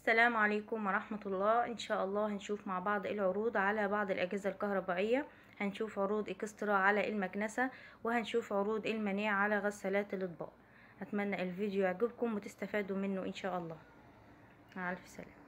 السلام عليكم ورحمة الله ان شاء الله هنشوف مع بعض العروض على بعض الاجهزة الكهربائية هنشوف عروض اكسترا على المكنسة وهنشوف عروض المناع على غسالات الاطباق اتمنى الفيديو يعجبكم وتستفادوا منه ان شاء الله مع الف سلامة